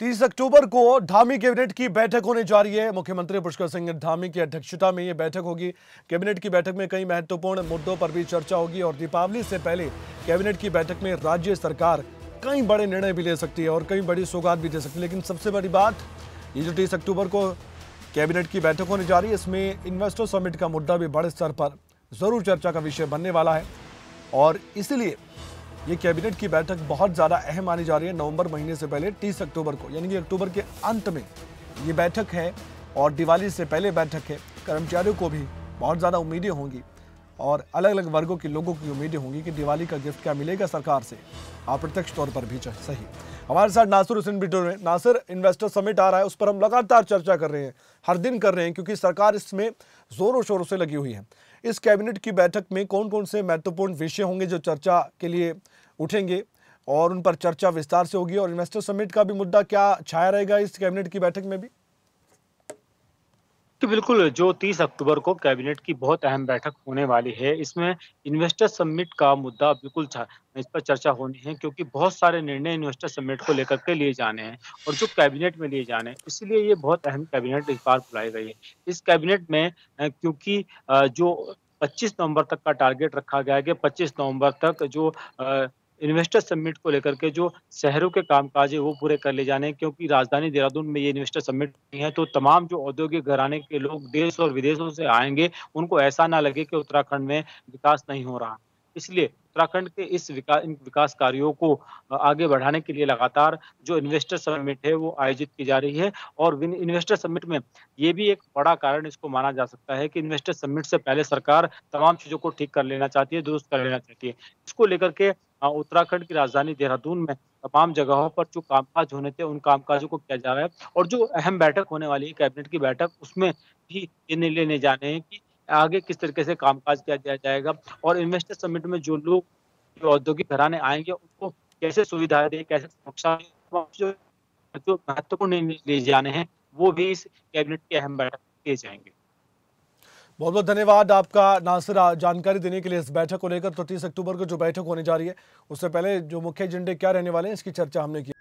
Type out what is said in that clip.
तीस अक्टूबर को धामी कैबिनेट की बैठक होने जा रही है मुख्यमंत्री पुष्कर सिंह धामी की अध्यक्षता में ये बैठक होगी कैबिनेट की बैठक में कई महत्वपूर्ण मुद्दों पर भी चर्चा होगी और दीपावली से पहले कैबिनेट की बैठक में राज्य सरकार कई बड़े निर्णय भी ले सकती है और कई बड़ी सौगात भी दे सकती है लेकिन सबसे बड़ी बात ये जो तीस अक्टूबर को कैबिनेट की बैठक होने जा रही है इसमें इन्वेस्टर समिट का मुद्दा भी बड़े स्तर पर ज़रूर चर्चा का विषय बनने वाला है और इसलिए ये कैबिनेट की बैठक बहुत ज़्यादा अहम मानी जा रही है नवंबर महीने से पहले तीस अक्टूबर को यानी कि अक्टूबर के अंत में ये बैठक है और दिवाली से पहले बैठक है कर्मचारियों को भी बहुत ज़्यादा उम्मीदें होंगी और अलग अलग वर्गों के लोगों की उम्मीदें होंगी कि दिवाली का गिफ्ट क्या मिलेगा सरकार से अप्रत्यक्ष तौर पर भी सही हमारे साथ नासिर हुसैन बिटोर में नासिर इन्वेस्टर समिट आ रहा है उस पर हम लगातार चर्चा कर रहे हैं हर दिन कर रहे हैं क्योंकि सरकार इसमें जोरों शोरों से लगी हुई है इस कैबिनेट की बैठक में कौन कौन से महत्वपूर्ण विषय होंगे जो चर्चा के लिए उठेंगे और उन पर चर्चा विस्तार से होगी और इन्वेस्टर समिट का भी मुद्दा क्या छाया रहेगा इस कैबिनेट की बैठक में भी तो बिल्कुल जो 30 अक्टूबर को कैबिनेट की बहुत अहम बैठक होने वाली है इसमें इन्वेस्टर समिट का मुद्दा बिल्कुल इस पर चर्चा होनी है क्योंकि बहुत सारे निर्णय इन्वेस्टर समिट को लेकर के लिए जाने हैं और जो कैबिनेट में लिए जाने हैं इसलिए ये बहुत अहम कैबिनेट इस बार बुलाई गई है इस कैबिनेट में क्योंकि जो 25 नवंबर तक का टारगेट रखा गया है कि 25 नवंबर तक जो इन्वेस्टर समिट को लेकर के जो शहरों के कामकाज है वो पूरे कर ले जाने क्योंकि राजधानी देहरादून में ये इन्वेस्टर समिट है तो तमाम जो औद्योगिक घराने के लोग देश और विदेशों से आएंगे उनको ऐसा ना लगे कि उत्तराखंड में विकास नहीं हो रहा इसलिए उत्तराखंड के इस विकास इन विकास कार्यों को आगे बढ़ाने के लिए लगातार जो इन्वेस्टर समिट है वो आयोजित की जा रही है और इन्वेस्टर समिट में ये भी एक बड़ा कारण इसको माना जा सकता है कि इन्वेस्टर समिट से पहले सरकार तमाम चीज़ों को ठीक कर लेना चाहती है दुरुस्त कर लेना चाहती है इसको लेकर के हाँ, उत्तराखंड की राजधानी देहरादून में तमाम जगहों पर जो कामकाज होने थे उन कामकाजों को किया जा रहा है और जो अहम बैठक होने वाली है कैबिनेट की बैठक उसमें भी ये निर्णय लिए जाने हैं कि आगे किस तरीके से कामकाज किया जा जाएगा और इन्वेस्टर समिट में जो लोग जो औद्योगिक घराने आएंगे उनको कैसे सुविधाएं दें कैसे जो महत्वपूर्ण लिए जाने हैं वो भी इस कैबिनेट की अहम बैठक किए जाएंगे बहुत बहुत धन्यवाद आपका नासिर जानकारी देने के लिए इस बैठक को लेकर तो तीस अक्टूबर को जो बैठक होने जा रही है उससे पहले जो मुख्य एजेंडे क्या रहने वाले हैं इसकी चर्चा हमने की